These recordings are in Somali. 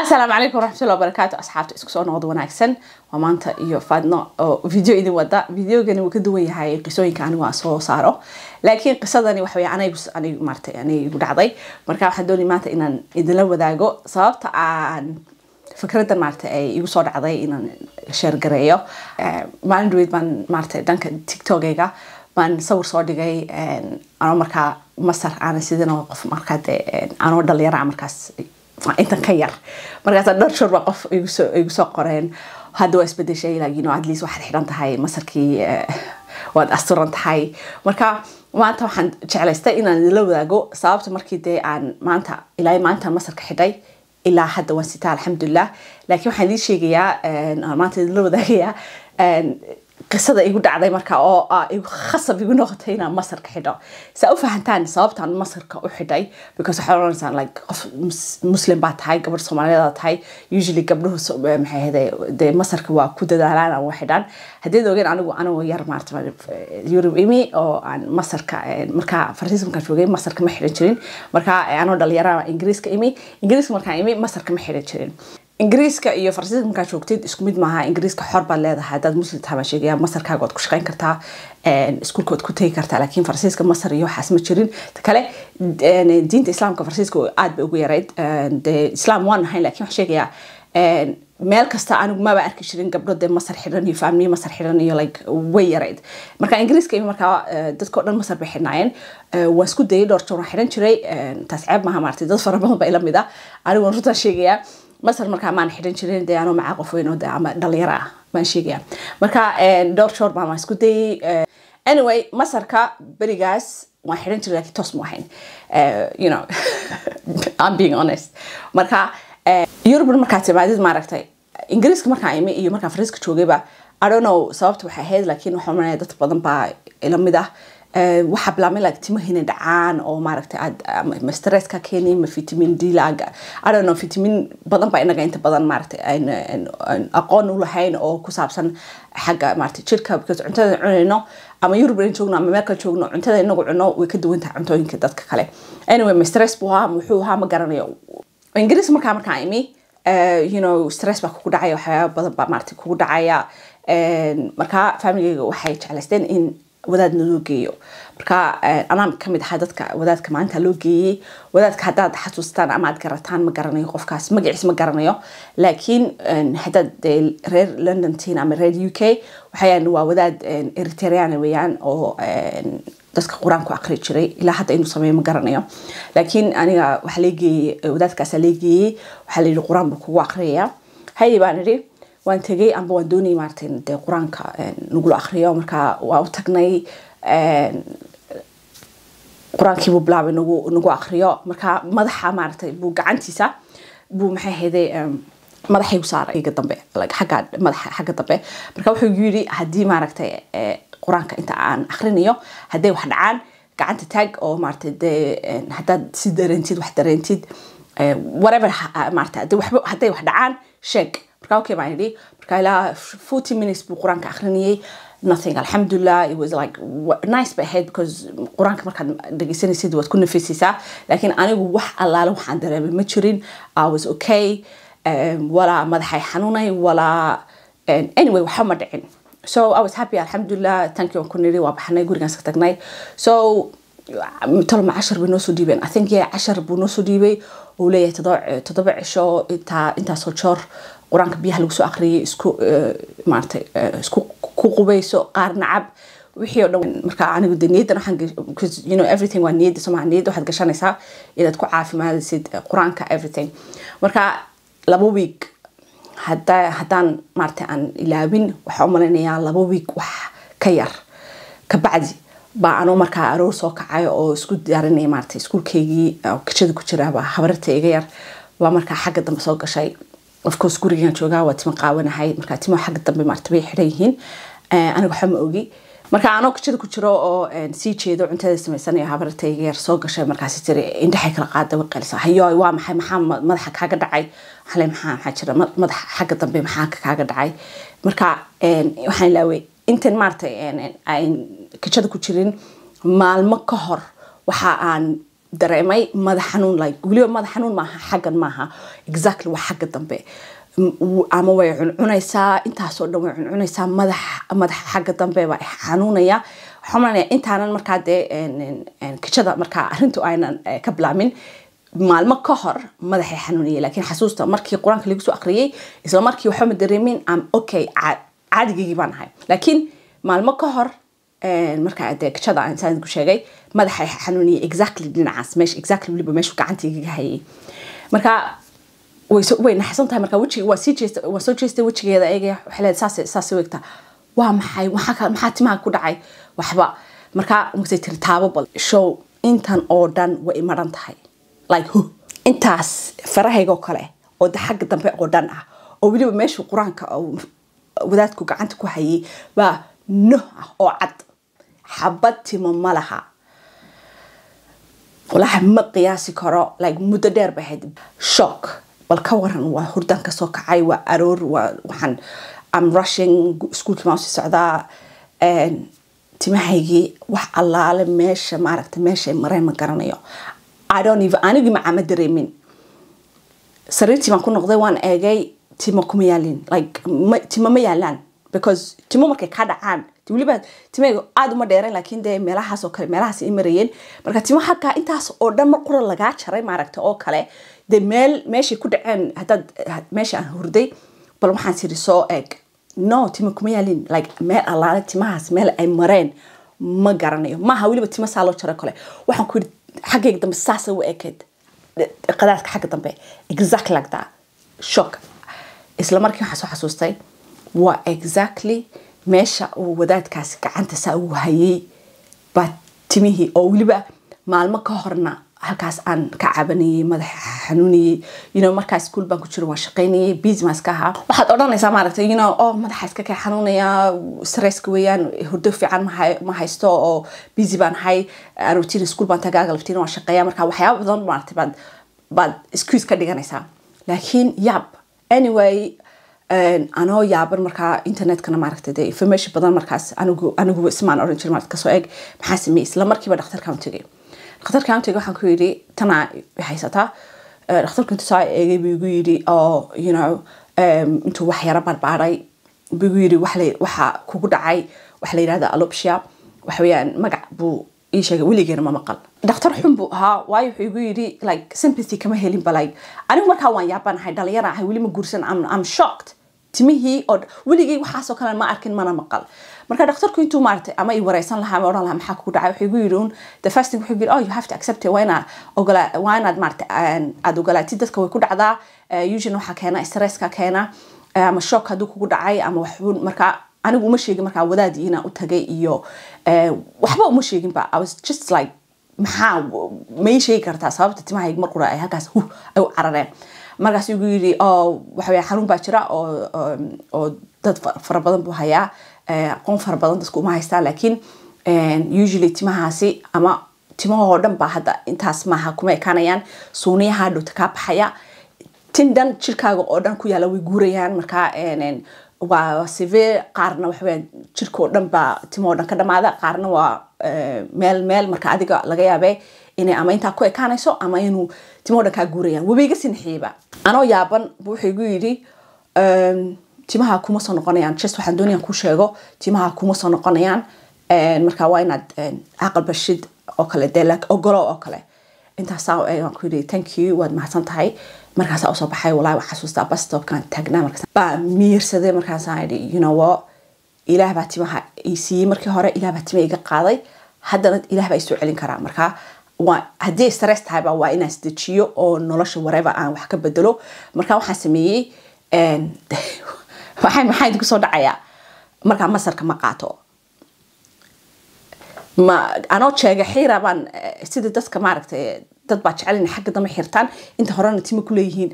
asalaamu calaykum waraxmatullahi wabarakaatu asxaabta isku soo noqda wanaagsan waa maanta iyo faadno oo video idin wada videogani wuu ka duwan yahay qisooyinka anigu aan soo saaro laakiin qisadani waxawey anigu anigu maartay aniga dhacday marka waxaan doonay maanta inaan idinla wadaago sababta aan fikraddan maarata ay igu soo dhacday inaan sheergareeyo eh, maalin dhaweyd baan maarata dhanka tiktokeyga baan sawir soo dhigay eh, anoo markaa masar aana sidinoo qof markaa dee eh, anoo dhalinyara ah markaas intan ka yar markaasa dhowr shor baa qof igu soo qoreen hadda waa isbedeshay laakiin adliis waxaad xidhan tahay masarkii eh, waad asturan tahay marka maanta waxaan jeclaystay inaan idinla wadaago sababta markii dee aan maanta ilaa maalintaan masarka xidhay ilaa hadda waan sitaa alxamdulilah laakiin waxaan idiin sheegayaa eh, maanta idinla wadaagayaa eh, qisada igu dhacday markaa oo ah, khasab igu noqotay inaan masarka xidho saa u fahantaan sababtaan masarka u xidhay because waxaad oranaysaa like qof muslim baa tahay gabadh soomaaliyadaa tahay usually gabdhuhu eh, maxay eh, dee masarka waa ku dadaalaan aan xidhaan haddeed ogeen anigu anigoo yar maarta eh, yurub imi oo aan masarka markaa faransiiskan joogay masarka ma xidhan jirin markaa anoo dhalinyarana ingiriiska imi ingiriiska markaan imi masarka ma xidhan jirin ingiriiska iyo faransiiska markaa joogteed isku mid maaha ingiriiska xor baad leedahay haddaad muslim tahay baan sheegaya masarkaaga waad ku shaqayn kartaa iskuulka ku tegi kartaa laakiin faransiiska masar iyo waxaas ma jirin kale diinta islaamka faransiiska aad bay ugu yarayd dee islaam waan ahayn lakiin waxaan sheegayaa meel kasta anigu maba arki jirin gabdho dee masar xidhan iyo faamniye masar xidhan iyo like way yarayd marka ingiriiska iyo markaa eh, dadka dhan masar bay xidhnaayeen eh, waan isku dayay dhowr jeer xidhan jiray taas ceeb maaha maartay dad fara badan baa mid ah anigu runtaa sheegayaa masar markaa maan xidhan jirin de anoo macaa qof weyn de ama dhalinyaro ah baan sheegaya marka eh, dhowr joor baan waan isku dayay eh, anyway masarka berigaas waan xidhan jiray lakin toos ma ahayn eh, you know I'm being honest marka yurubna markaa timaadid maaragtay ingiriiska markaa imi iyo markaa fariiska joogayba I don't know sababta waxaa ahayd laakiin waxaa maranaya dad badan baa ila mid ah waxaa bilaabmay lag timahina dhacaan oo maaragtay aad ah, ma stresska keeni ma vitamin d laaga adhano vitamin badan baa inaga inta badan maaragtay aqoon u oo ku saabsan xagga maaragtay jirka because cuntada cunayno ama yurub joogno ama meelkan joogno cuntada inagu cunno way ka duwan cuntooyinka dadka kale anyway ma stress buu ahaa muxuu ahaa ma garanayo ingiriis markaa markaa imi eh, you stress baa kugu dhacaya waxyaaba badan baa maaragtay kugu dhacaya eh, markaa familygayga waxay jeclaysteen in wadaadna loo geeyo marka anaa kamid ahaa dadka wadaadka maanta loo geeyey wadaadka hadaad xasuustaan amaad aad garataan ma garanayo qofkaas magaciis ma garanayo laakiin hadaad reer londontiin ama reer u k waxayaan waa wadaad eritrean weyaan oo dadka qur-aanku aqri jiray ilaa hadda inuu sameeyo ma garanayo laakiin aniga waxaa lageeyey wadaadkaasa lageeyey waxaa layidhi qur-aan buu kugu aqriyayaa haydi baan idhi waan tegay amba waan doonayay maarata dee qur-aanka eh, nagula akriyo markaa waan u tagnay eh, qur-aankii buu bilaabay nagu nagu akriyo markaa madaxa maaragtay buu gacantiisa buu maxay hayday madaxay u saaray dambe xagga madaxa xagga dambe marka wuxuu yidhi haddii maaragtay eh, qur-aanka inta aan akrinayo hadday wax dhacaan gacanta taag oo maaragtay dee haddaad si dareentid wax dareentid whatever maaragtay hadday wax dhacaan sheeg markaa okay baan idhi markaa ilaa forty minutes buu qur-aanka akriniyey nothing alxamdulilah it was like nice bay ahayd because qur-aanka markaad dhegeysanaysid waad ku nafisaysaa laakiin anigu wax allaale waxaan dareemay ma jirin i was okay um, walaa madaxay xanuunay walaa anyway waxba ma dhicin so i was happy alxamdulilah tankii waan ku nidhi waa baxnay gurigaan iska tagnay so tolma cashar bay noosoo dhiibeen i think ya cashar buu noosoo dhiibay uu leeyahay toddoba cisho intaa intaasoo joor qur-aanka biyaha lagu soo akhriyay isku maarata isku ku qubayso qaar nacab wixii o dhan marka anigu de niyaddan waxaan you know everything waa niyadda soma niyadda waxaad gashanaysaa inaad ku caafimaadaysid qur-aanka everything marka laba week hadda haddaan maarata aan ilaabin waxaa u malaynayaa laba week wax ka yar ka baa anuu markaa aroor soo kacay oo isku diyaarinaya maarata iskuulkeygii kajada ku jiraaba habararta iga yar baa markaa xagga dambe soo gashay ofcourse gurigan joogaa waa timo qaawanahay markaa timo xagga dambe maarata bay xiran yihiin eh, aniga waxba ma ogi marka anoo kajada ku jiro oo eh, sii jeedo cuntada samaysanayo habararta yar soo gashay markaasi tiri indhaxay kala qaada way hayo waa maxay maxaa madaxa kaaga dhacay waxaan maxaa maxaa jira madaxa xagga dambe maxaa kaaga dhacay marka eh, waxaan ilaawey intaan maarata kajada ku jirin maalmo ka hor waxa aan dareemay mada xanuun like weliba maaha xaggan maaha exactly waa xagga dambe ama way cuncunaysaa intaasoo dhan way cuncunaysaa madax madaxa xagga dambe baa xanuunaya waxaa intaanan markaa dee kajada markaa arrintu aynan e, ka bilaamin maalmo ka hor madaxay xanuunaya laakiin xasuusta markii qur-aanka lagu soo akhriyay isla markii waxba ma dareemin am okay caadigaygii baan ahay laakiin maalmo ka hor markaa dee gajada aan sheegay madaxa xanuuniyay exactly dhinacaas meesha exactly weliba meeshu gacanta hayay marka way naxsan tahay marka wejiga waa sii jeesta waa soo jeesta wejigeeda eegaya waxay saas saas weegta waa maxay maxaa timaha ku dhacay waxba marka markasay tiri taabo show intan oo dhan way imadhan tahay like huh intaas farahaygoo kale oo de xagga dambe oo dhan ah oo weliba meeshu qur-aanka wadaadku gacanta ku hayay baa noh ah oo cad xabad timo ma laha walaahi ma qiyaasi karo like muddo dheer bay ahayd shock bal ka waran waa hurdan ka soo kacay waa aroor waxaan am rushing iskuulkii baan usii socdaa timahaygii wax allaale meesha maaragta meesha mareen ma garanayo i don't even anigii macama dareemin sariirtii baan ku noqday waan eegay timo kuma yaalin like timo ma yaalaan because timo markay ka dhacaan weliba timayga aada uma dheereen laakiin dee meelahaas oo kale meelahaas ay marayeen marka timo xakaa intaas oo dhan mar qura lagaa jaray maaragta oo kale dee meel meeshay ku dhaceen haddaad meesha aan hurday bal waxaan tiri soo eeg no timo kuma yaalin like meel allaale timahaas meel ay mareen ma garanayo maaha weliba timo saa loo jaray kale waxaan ku yidhi xaggayga dambe saasa u ekeed qadaadka xagga dambe exactly like that shock isla markii waxaan soo xasuustay waa exactly meesha uu wadaadkaasi gacanta saa ugu hayay baa timihii oo weliba maalmo ka horna halkaas aan ka cabanayay madaxa xanuunayay yino markaas kuul baan ku jiro waan shaqaynayay business ahaa waxaad odhanaysaa maaragtay yino oo oh, madaxa iska kay xanuunaya stresska weeyaan hurdo fiican ma haysto oo busy baan ahay ah, rutin iskuul baan tagaaga laftiin waan shaqeeya markaa waxyaaba badan maaragtay baad baad excuse ka dhiganaysaa laakiin yaab anyway anoo yaaban markaa internetkana maaragta dee information badan markaas anigu anigu ismaan oran jir maarad kasoo eg maxaa sameeyey isla markiiba dhakhtar countiga dhakhtar countiga waxaan ku yidhi tanaa haysataa eh, dhakhtarku intuu soo eegay buu igu yidhi oo oh, you know intuu wax yaro buu igu yidhi waxa kugu dhacay waxa la yidhahda alopsia waxa weeyaan magac buu iisheega weligeena ma maqal dhakhtar xun buu ahaa waayo wuxuu igu yidhi like sympathy kama helinba like anigu markaa waan yaabanahay dhalinyara ahay weli ma guursan am shocked timihii oo weligay waxaasoo kale ma arkin mana maqal marka dhakhtarku intuu maarata ama i wareysan lahaa ama odhan lahaa maxaa kugu dhacay wuxuu igu yidhi un the first thing wuxuu yidhi oh you have to accept it waa ogola waa maarata aada ogolaatid dadka way ku dhacdaa eh, usually waxaa keena stresska keena eh, ama shock hadduu kugu dhacay ama wax markaa anigu uma sheegin markaa wadaadii inaan u tagay iyo eh, waxba uma sheeginba i was just like maxaa may sheegi kartaa sababta timahayg mar qura ay halkaas hu ay u carareen markaas igu yidhi oo oh, waxawey xanuun baa jira oo oo dad fara badan buu hayaa eh, aqoon fara badan dadku uma haystaa laakiin eh, usually timahaasi ama timahoo dhan baa hadda intaas maaha kuma ekaanayaan suuniyaha dhowta kaa baxaya tin jirkaaga oo dhan ku yaala way guurayaan markaa waa sive qaarna waxaweyaan jirkao dhan baa timo o dhan ka dhamaada qaarna waa eh, meel meel marka adiga laga yaabe ina ama intaa ku ekaanayso ama inuu timo o dhan kaa guurayaan waba iga sinxiiba anoo yaaban bu wuxuu igu yidhi ehm, timaha kuma soo noqonayaan just waxaan doonayaan ku sheego timaha kuma soo noqonayaan eh, marka waa inaad caqal eh, bashid oo kale dee ogolo oo kale intaasaa waan ku yidhi thank you waad mahadsan tahay markaasaa usoo baxay walaahi waa xasuustaa bastopkaan taagnaa markaas baa miirsaday markaasaan idhi you ilaah baa timaha i siiyey markii hore ilaah baa tima iga qaaday haddana ilaah baa isoo celin karaa markaa haddii stress tahay baa waa inaan isdejiyo oo nolosha wareba aan wax ka bedelo markaa waxaan sameeyey maxaa idinku soo dhacayaa markaa masarka ma qaato ma anoo jeega xiira baan eh, sida dadka maaragtay dad baa jecelina xagga dama xirtaan inta horena tima kuleeyihiin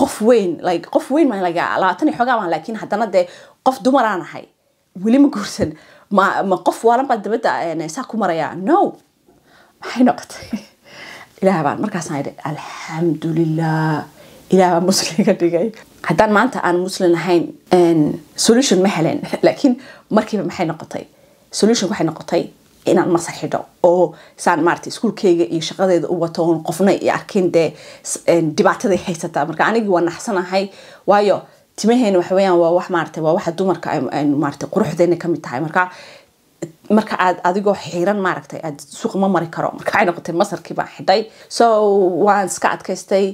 qof weyn like qof weyn maan lagaa labaatan iyo xoogaa baan laakiin haddana dee qof dumaraan ahay weli ma guursan ma ma qof waalan baa dabadda eh, saa ku marayaa no maxay noqotay ilaah baan markaasaan idhi alxamdulilah ilaah baa muslim dhigay haddaan maanta aan muslim ahayn eh, solution ma helen laakiin markiiba maxay noqotay solution waxay noqotay inaan masar xidho oo saan maarata iskuulkeyga iyo shaqadeeda u wato oon qofna i arkin dee dhibaataday haysataa marka anigii waa naxsanahay waayo timaheena waxaweyaan waa wax maarata waa waxa dumarka maarata quruxdeena kamid tahay marka marka aad adigoo xiran maaragtay aad suuq ma mari karo marka waxay noqotay masarkii baan xidhay so waan iska adkaystay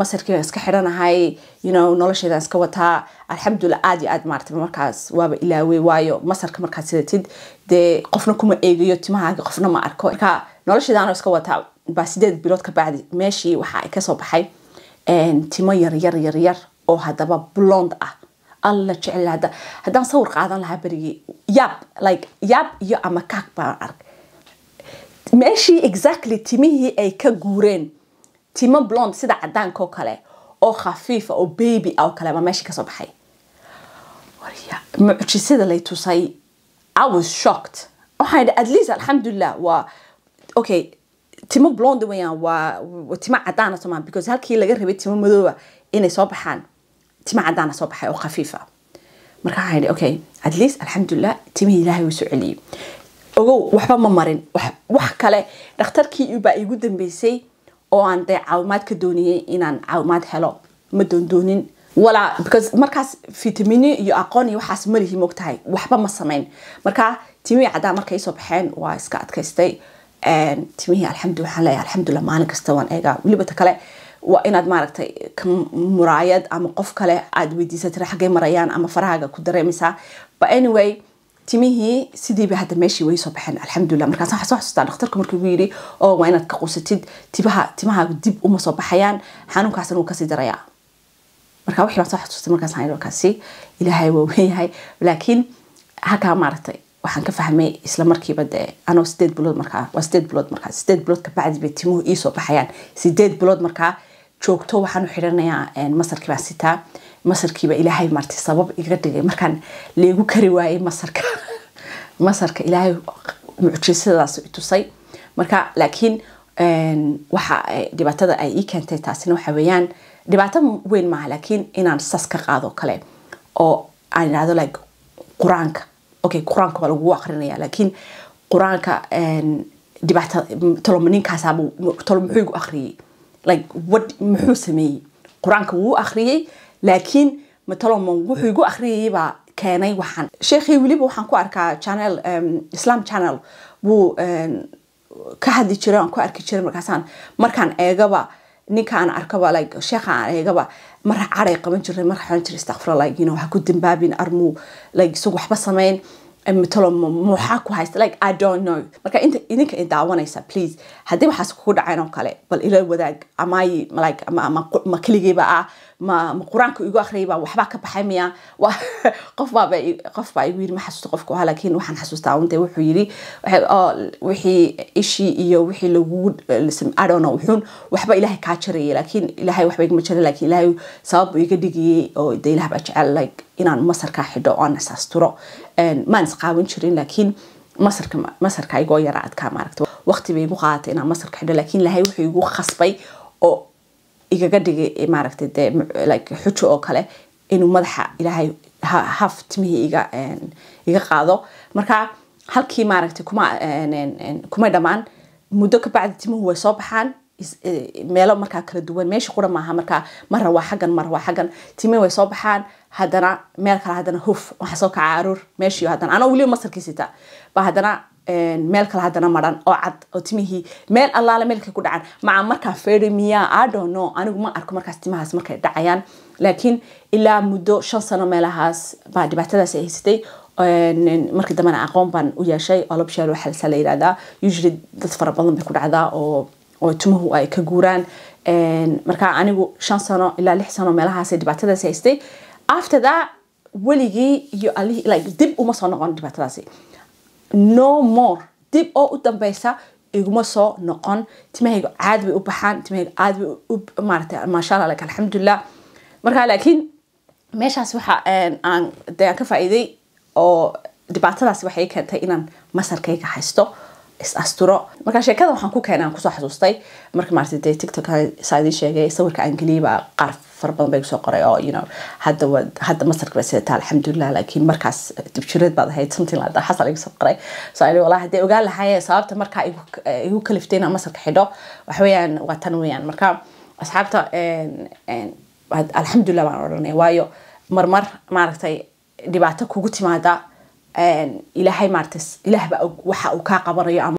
masarkii iska xiranahay yno nolosheedaan iska wataa alxamdulila aad iyo aad maarata markaas waaba ilaawey waayo masarka markaad sidatid dee qofna kuma eegayo timahaaga qofna ma arko marka nolosheedaanoo iska wataa baa sideed bilood ka bacdi meeshii waxa ay kasoo baxay timo yaryar yaryar oo haddaba blond ah alla jecel hadda haddaan sawir qaadan lahaa berigii yaab like yaab iyo ama kaag baan ark meeshii exactly timihii ay ka guureen timo blond sida cadaanka oo kale oo khafiifa oo baby a oo kale ama meesha kasoo baxay mucjisada lay tusay i was shocked waxaan idhi at least alxamdulilah waa okay timo blond weyaan waa timo cadaana somaan because halkii laga rabay timo madooba inay soo baxaan timo cadaana soo baxay oo khafiifa marka waxaan idhi okay at least alxamdulilah timihii ilaahay wuu soo celiyey ogow waxba ma marin wax kale dhakhtarkii baa igu dambeysay oo aan dee ka doonayay inaan caawimaad helo ma doondoonin walaa because markaas fitamini iyo aqoon iyo waxaas malihi mogtahay waxba ma samayn marka timihii caddaa markay soo baxeen waa iska adkaystay timihii alxamdu waxaan leeyahay alxamdulilah maalin kasta waan eegaa weliba kale waa inaad maaragtay muraayad ama qof kale aad weydiisatay xaggay marayaan ama farahaaga ku dareemaysaa but anyway timihii sidiiba hadda meeshii way soo baxeen alxamdulila markaas waxaa soo xasuustaa dhakhtarka markii ugu yidhi oo oh, waa inaad ka qusatid tibaha timahaagu dib uma soo baxayaan xanuunkaasna wuu kasii darayaa marka wixii baan soo xasuustay markaas kaasi ilaahay waa weyahay laakiin halkaa maaragtay waxaan ka fahmay isla markiiba dee anoo sideed bilood markaa waa sideed bilood markaa sideed bilood kabacdi bay timuhu iisoo baxayaan sideed bilood markaa joogto waxaan xidhanayaa masarkii baan sitaa masarkiiba ilaahay marti sabab iga dhigay markaan leegu kari waayay masarka masarka ilaahay mucjisadaas itusay marka laakiin waxa eh, dhibaatada ay ii keentay taasina waxa weeyaan dhibaato weyn maaha laakiin inaan sas ka qaado kale oo aan idhaahdo like qur-aanka okay qur-aanka waa lagu akrinaya laakiin qur-aanka dhibaata toloma ninkaasaa igu akhriyey like wad muxuu sameeyey qur-aanka wuu akhriyey laakiin matalomon wuxuu igu akriyaybaa keenay waxaan sheekhay weliba waxaan ku arkaa channel islam channel buu ka hadli jiray aan ku arki jiray markaasaan markaan eegaba ninkaan arkaba like sheekha aan eegaba mar caday qaban jiray mar xidhan jiray istakfirallah you know ku dambaabin armuu like isagu waxba samayn matalo maxaa ku haysta like i don't know marka inta idinka i daawanaysa please haddii waxaas kugu dhaceen oo kale bal ila wadaag amay like ma keligiiba ah ma ma qur-aanka igu akhriyayba waxbaa ka baxay miya qof baaba igu yiri ma xasuusto qofku ahaa laakiin waxaan xasuustaa unte wuxuu yiri wixii ishii iyo wixii lagu adhono wuxuun waxba ilaahay kaa jarayay laakiin ilaahay waxba igama jaray laakiin ilaahay sababu iga dhigayay oo dee ilaah baa jecel like inaan masarkaa xidho oo aan isaasturo maan isqaawan jirin laakiin masarka aygoo yara adkaa maaragta waqti bay igu qaadata inaan masarka xidho laakiin ilaahay wuxuu igu khasbay oo igaga dhigay eh, maaragta dee like xujo oo kale inuu madaxa ilaahay haf timihii iga iga qaado markaa halkii maaragta kuma kuma dhammaan muddo kabacdi timuhu way soo baxaan Eh, meelo markaa kala duwan meesha qura maaha markaa marra xaggan marra xaggan timi way soo baxaan haddana meel kale haddana huf waxaa soo kaca aruur meeshii haddana anaa weliba masarkii ba haddana eh, meel kale haddana maran oo cad oo timihii meel allaale meelkay ku dhacan maca markaa feri adono anigu ma arko markaas timahaas markay dhacayaan laakiin ilaa muddo shan sano meelahaas baa dhibaatadaas haysatay eh, markii dambena aqoon baan u yeeshay oo labsheer waxaa la yihahdaa usually dad fara badan bay ku dhacdaa oo oo tumuhu ay ka guuraan markaa anigu shan sano ilaa lix sano meelahaas dhibaatadaas haystay aftertha weligii iyo dib uma soo noqon dhibaatadaasi no more dib oo u dambeysa iguma soo noqon timahayga caad bay u baxaan timahayga aad bay maarata maasha allah alxamdulilah marka laakiin meeshaas waxa aan ka faa'iiday oo dhibaatadaasi waxay keentay inaan masarkayga haysto isasturo marka sheekada waxaan ku keenay aan kusoo xasuustay marka maaragtay dee tiktok saa idiin sheegay sawirka angeliiba qaar fara badan bay kusoo qoray oo you know hadda hadda masarka bay sidataa alxamdulilah laakiin markaas dibjiraed baad ahayd something like that xasa laga soo qoray so ani walaa haddee ogaan lahaye sababta markaa igu eh, kaliftay inaan masarka xidho waxa weeyaan waa tan weeyaan marka asxaabta alxamdulilah baan odhanaya waayo marmar maaragtay dhibaato kugu timaada ilaahay maarata ilaah baa waxa uu kaa qabanayo ama